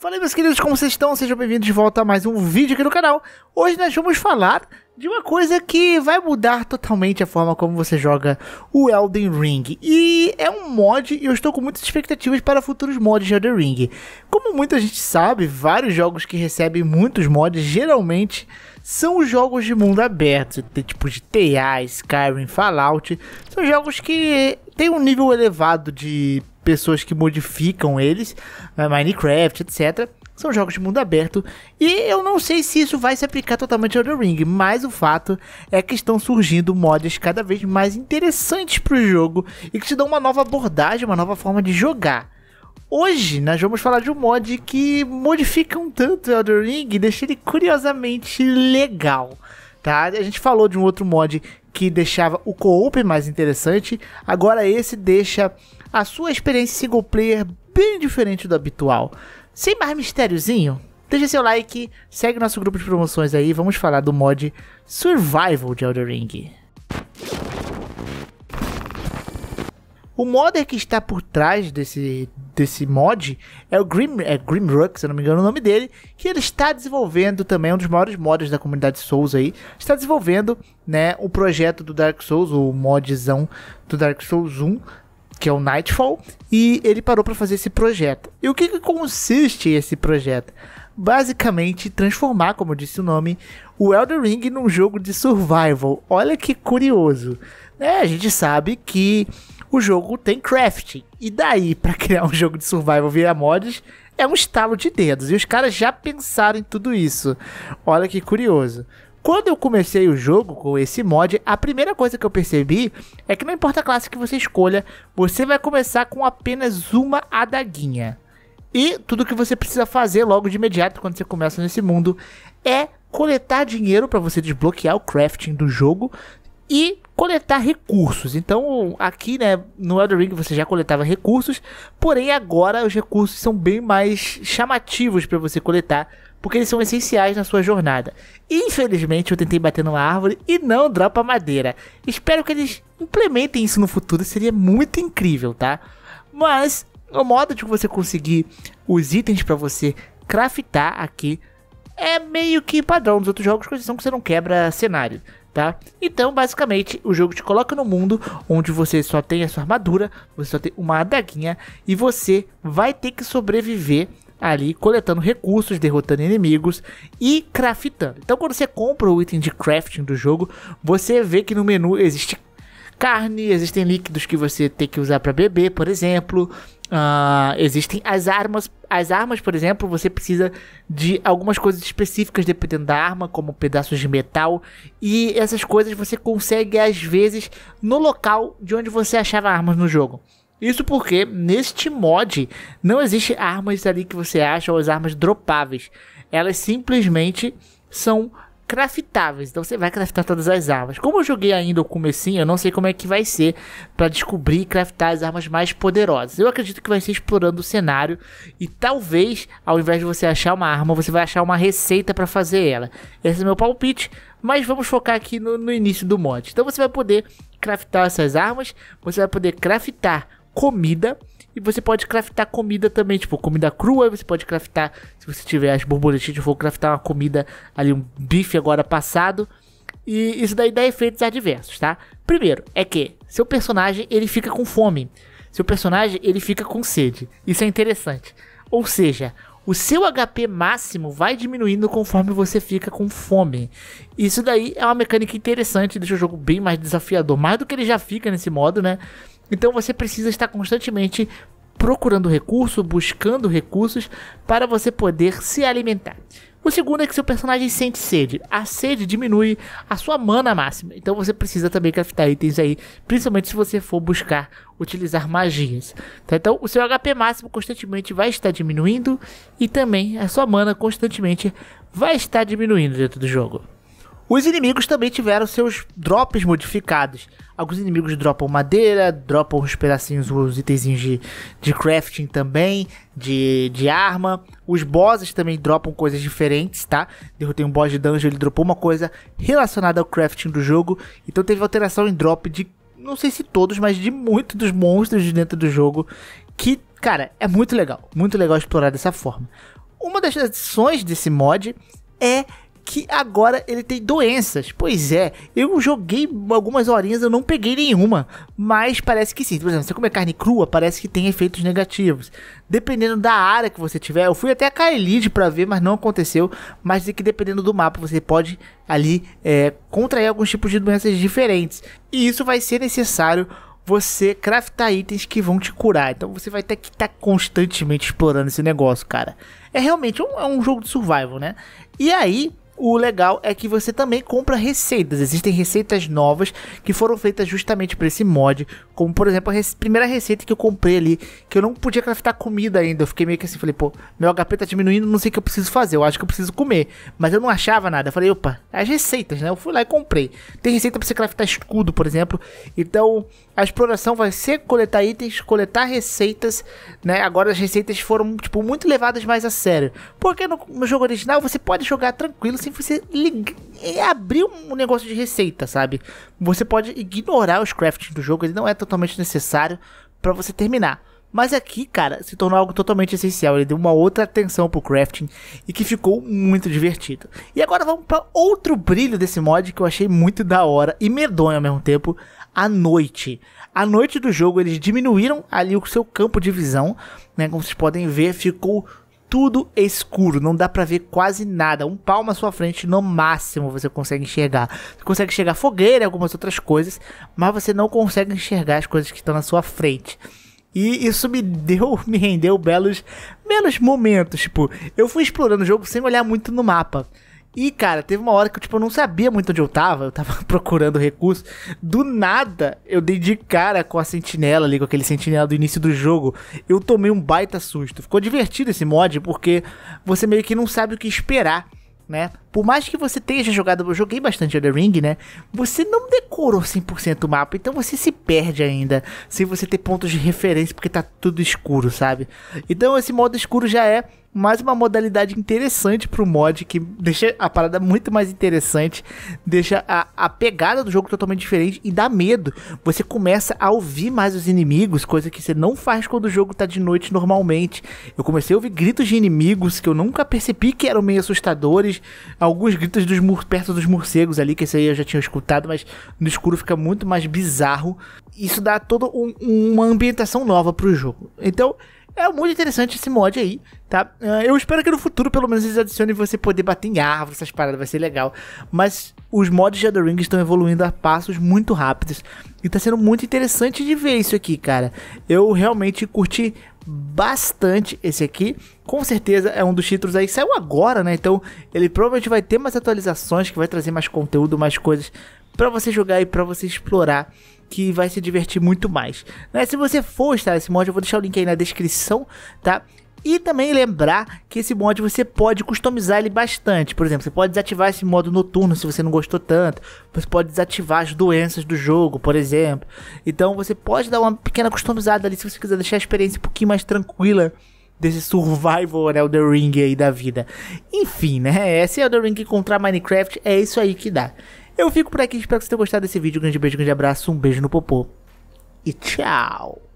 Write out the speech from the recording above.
Fala meus queridos, como vocês estão? Sejam bem-vindos de volta a mais um vídeo aqui no canal. Hoje nós vamos falar de uma coisa que vai mudar totalmente a forma como você joga o Elden Ring. E é um mod e eu estou com muitas expectativas para futuros mods de Elden Ring. Como muita gente sabe, vários jogos que recebem muitos mods geralmente são os jogos de mundo aberto, tipo de TA, Skyrim, Fallout. São jogos que têm um nível elevado de pessoas que modificam eles, né, Minecraft, etc. São jogos de mundo aberto. E eu não sei se isso vai se aplicar totalmente ao The Ring, mas o fato é que estão surgindo mods cada vez mais interessantes para o jogo e que te dão uma nova abordagem, uma nova forma de jogar. Hoje nós vamos falar de um mod que modifica um tanto o Ring e deixa ele curiosamente legal, tá? A gente falou de um outro mod que deixava o co-op mais interessante, agora esse deixa a sua experiência single player bem diferente do habitual. Sem mais mistériozinho, deixa seu like, segue nosso grupo de promoções aí, vamos falar do mod Survival de Elder Ring. O modder que está por trás desse, desse mod é o Grim, é Grimrock, se eu não me engano é o nome dele, que ele está desenvolvendo também, um dos maiores mods da comunidade Souls aí, está desenvolvendo né, o projeto do Dark Souls, o modzão do Dark Souls 1, que é o Nightfall, e ele parou para fazer esse projeto. E o que, que consiste esse projeto? Basicamente, transformar, como disse o nome, o Elden Ring num jogo de survival. Olha que curioso. É, a gente sabe que o jogo tem crafting. E daí, para criar um jogo de survival via mods, é um estalo de dedos. E os caras já pensaram em tudo isso. Olha que curioso. Quando eu comecei o jogo com esse mod, a primeira coisa que eu percebi é que não importa a classe que você escolha, você vai começar com apenas uma adaguinha. E tudo que você precisa fazer logo de imediato quando você começa nesse mundo é coletar dinheiro para você desbloquear o crafting do jogo e coletar recursos. Então, aqui, né, no Elden Ring você já coletava recursos, porém agora os recursos são bem mais chamativos para você coletar porque eles são essenciais na sua jornada. Infelizmente, eu tentei bater numa árvore e não dropa madeira. Espero que eles implementem isso no futuro, seria muito incrível, tá? Mas o modo de você conseguir os itens para você craftar aqui é meio que padrão dos outros jogos, com exceção que você não quebra cenário. Tá? Então, basicamente, o jogo te coloca no mundo onde você só tem a sua armadura, você só tem uma adaguinha e você vai ter que sobreviver ali coletando recursos, derrotando inimigos e craftando. Então quando você compra o item de crafting do jogo, você vê que no menu existe carne, existem líquidos que você tem que usar para beber, por exemplo. Uh, existem as armas. As armas, por exemplo, você precisa de algumas coisas específicas dependendo da arma, como pedaços de metal. E essas coisas você consegue, às vezes, no local de onde você achava armas no jogo. Isso porque neste mod não existe armas ali que você acha ou as armas dropáveis. Elas simplesmente são craftáveis. Então você vai craftar todas as armas. Como eu joguei ainda o comecinho, eu não sei como é que vai ser para descobrir e craftar as armas mais poderosas. Eu acredito que vai ser explorando o cenário e talvez, ao invés de você achar uma arma, você vai achar uma receita para fazer ela. Esse é meu palpite, mas vamos focar aqui no, no início do mod. Então você vai poder craftar essas armas, você vai poder craftar comida. E você pode craftar comida também, tipo, comida crua, você pode craftar, se você tiver as borboletinhas, vou craftar uma comida ali, um bife agora passado. E isso daí dá efeitos adversos, tá? Primeiro, é que seu personagem, ele fica com fome. Seu personagem, ele fica com sede. Isso é interessante. Ou seja, o seu HP máximo vai diminuindo conforme você fica com fome. Isso daí é uma mecânica interessante, deixa o jogo bem mais desafiador, mais do que ele já fica nesse modo, né? Então você precisa estar constantemente procurando recurso, buscando recursos para você poder se alimentar. O segundo é que seu personagem sente sede. A sede diminui a sua mana máxima. Então você precisa também craftar itens aí, principalmente se você for buscar utilizar magias. Tá? Então o seu HP máximo constantemente vai estar diminuindo e também a sua mana constantemente vai estar diminuindo dentro do jogo. Os inimigos também tiveram seus drops modificados. Alguns inimigos dropam madeira, dropam os pedacinhos, os itenzinhos de, de crafting também, de, de arma. Os bosses também dropam coisas diferentes, tá? Derrotei um boss de dungeon, ele dropou uma coisa relacionada ao crafting do jogo. Então teve alteração em drop de, não sei se todos, mas de muitos dos monstros de dentro do jogo. Que, cara, é muito legal. Muito legal explorar dessa forma. Uma das adições desse mod é que agora ele tem doenças. Pois é, eu joguei algumas horinhas, eu não peguei nenhuma, mas parece que sim. Por exemplo, você comer carne crua, parece que tem efeitos negativos. Dependendo da área que você tiver, eu fui até a Kaelid para ver, mas não aconteceu. Mas é que dependendo do mapa, você pode ali é, contrair alguns tipos de doenças diferentes. E isso vai ser necessário você craftar itens que vão te curar. Então você vai ter que estar tá constantemente explorando esse negócio, cara. É realmente um, é um jogo de survival, né? E aí, o legal é que você também compra receitas. Existem receitas novas que foram feitas justamente para esse mod. Como, por exemplo, a primeira receita que eu comprei ali, que eu não podia craftar comida ainda. Eu fiquei meio que assim, falei, pô, meu HP tá diminuindo, não sei o que eu preciso fazer. Eu acho que eu preciso comer. Mas eu não achava nada. Eu falei, opa, as receitas, né? Eu fui lá e comprei. Tem receita pra você craftar escudo, por exemplo. Então, a exploração vai ser coletar itens, coletar receitas, né? Agora as receitas foram, tipo, muito levadas mais a sério. Porque no, no jogo original você pode jogar tranquilo sem você ligar, é, abrir um negócio de receita, sabe? Você pode ignorar os crafts do jogo, ele não é totalmente necessário para você terminar. Mas aqui, cara, se tornou algo totalmente essencial. Ele deu uma outra atenção pro crafting e que ficou muito divertido. E agora vamos para outro brilho desse mod que eu achei muito da hora e medonho ao mesmo tempo, à noite. À noite do jogo, eles diminuíram ali o seu campo de visão, né? Como vocês podem ver, ficou tudo escuro, não dá para ver quase nada. Um palmo à sua frente no máximo você consegue enxergar. Você consegue enxergar fogueira, algumas outras coisas, mas você não consegue enxergar as coisas que estão na sua frente. E isso me deu, me rendeu belos, belos momentos. Tipo, eu fui explorando o jogo sem olhar muito no mapa. E, cara, teve uma hora que tipo, eu não sabia muito onde eu tava, eu tava procurando recurso. Do nada, eu dei de cara com a sentinela ali, com aquele sentinela do início do jogo. Eu tomei um baita susto. Ficou divertido esse mod, porque você meio que não sabe o que esperar. Né? Por mais que você tenha jogado, eu joguei bastante The Ring, né? Você não decorou 100% o mapa, então você se perde ainda, sem você ter pontos de referência, porque tá tudo escuro, sabe? Então esse modo escuro já é mais uma modalidade interessante pro mod, que deixa a parada muito mais interessante, deixa a, a pegada do jogo totalmente diferente e dá medo. Você começa a ouvir mais os inimigos, coisa que você não faz quando o jogo tá de noite normalmente. Eu comecei a ouvir gritos de inimigos que eu nunca percebi que eram meio assustadores, alguns gritos dos perto dos morcegos ali, que esse aí eu já tinha escutado, mas no escuro fica muito mais bizarro. Isso dá toda um, uma ambientação nova pro jogo. Então, é muito interessante esse mod aí, tá? Ah, eu espero que no futuro, pelo menos, eles adicionem você poder bater em árvores, essas paradas, vai ser legal. Mas os mods de Elden Ring estão evoluindo a passos muito rápidos. E tá sendo muito interessante de ver isso aqui, cara. Eu realmente curti bastante esse aqui. Com certeza é um dos títulos aí que saiu agora, né? Então ele provavelmente vai ter mais atualizações, que vai trazer mais conteúdo, mais coisas para você jogar e para você explorar que vai se divertir muito mais. Né? Se você for estar esse mod, eu vou deixar o link aí na descrição, tá? E também lembrar que esse mod você pode customizar ele bastante. Por exemplo, você pode desativar esse modo noturno se você não gostou tanto. Você pode desativar as doenças do jogo, por exemplo. Então você pode dar uma pequena customizada ali se você quiser deixar a experiência um pouquinho mais tranquila desse survival né, Elder Ring aí da vida. Enfim, né? Se Elder Ring encontrar Minecraft, é isso aí que dá. Eu fico por aqui, espero que você tenham gostado desse vídeo. Grande beijo, grande abraço, um beijo no popô e tchau!